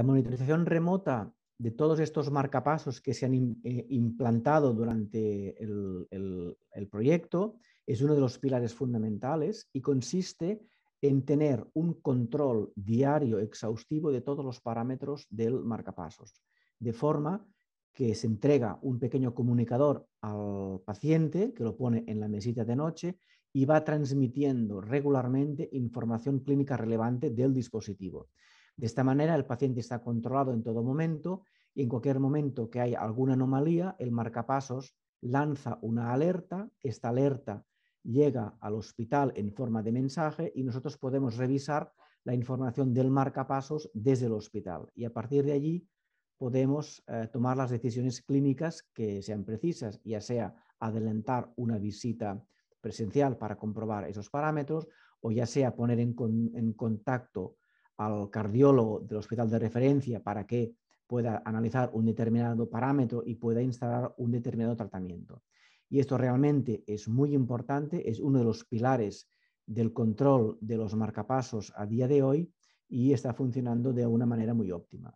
La monitorización remota de todos estos marcapasos que se han eh, implantado durante el, el proyecto es uno de los pilares fundamentales y consiste en tener un control diario exhaustivo de todos los parámetros del marcapasos, de forma que se entrega un pequeño comunicador al paciente que lo pone en la mesita de noche y va transmitiendo regularmente información clínica relevante del dispositivo. De esta manera, el paciente está controlado en todo momento y en cualquier momento que hay alguna anomalía, el marcapasos lanza una alerta, esta alerta llega al hospital en forma de mensaje y nosotros podemos revisar la información del marcapasos desde el hospital. Y a partir de allí podemos eh, tomar las decisiones clínicas que sean precisas, ya sea adelantar una visita presencial para comprobar esos parámetros o ya sea poner en contacto al cardiólogo del hospital de referencia para que pueda analizar un determinado parámetro y pueda instalar un determinado tratamiento. Y esto realmente es muy importante, es uno de los pilares del control de los marcapasos a día de hoy y está funcionando de una manera muy óptima.